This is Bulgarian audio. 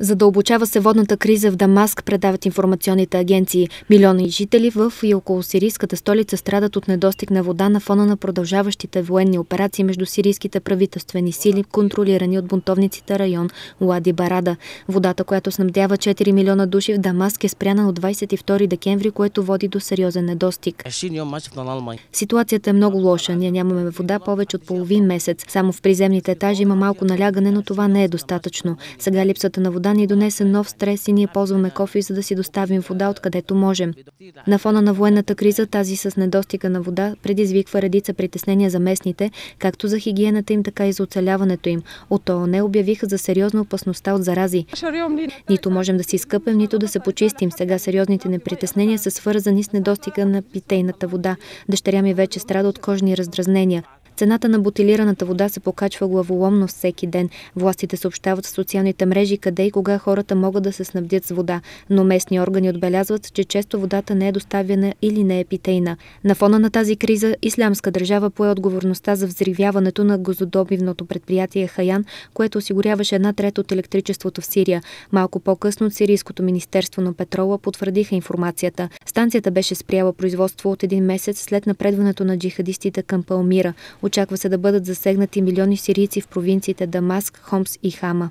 Задълбочава се водната криза в Дамаск, предават информационните агенции. Милиони жители в и около сирийската столица страдат от недостиг на вода на фона на продължаващите военни операции между сирийските правителствени сили, контролирани от бунтовниците район Лади Барада. Водата, която снабдява 4 милиона души в Дамаск е спряна от 22 декември, което води до сериозен недостиг. Ситуацията е много лоша. Ние нямаме вода повече от половин месец. Само в приземните етажи има малко налягане, но това не е достатъчно. Сега липсата на вода вода ни донесе нов стрес и ние ползваме кофи, за да си доставим вода откъдето можем. На фона на военната криза, тази с недостига на вода, предизвиква редица притеснения за местните, както за хигиената им, така и за оцеляването им. От ООН обявиха за сериозна опасността от зарази. Нито можем да си скъпем, нито да се почистим. Сега сериозните ни притеснения са свързани с недостига на питейната вода. Дъщеря ми вече страда от кожни раздразнения. Цената на бутилираната вода се покачва главоломно всеки ден. Властите съобщават в социалните мрежи къде и кога хората могат да се снабдят с вода, но местни органи отбелязват, че често водата не е доставяна или не е питейна. На фона на тази криза Ислямска държава пое отговорността за взривяването на газодобивното предприятие Хаян, което осигуряваше една трета от електричеството в Сирия. Малко по-късно от Сирийското министерство на петрола потвърдиха информацията. Станцията беше спряла производство от един месец след напредването на джихадистите към Палмира. Очаква се да бъдат засегнати милиони сирийци в провинциите Дамаск, Хомс и Хама.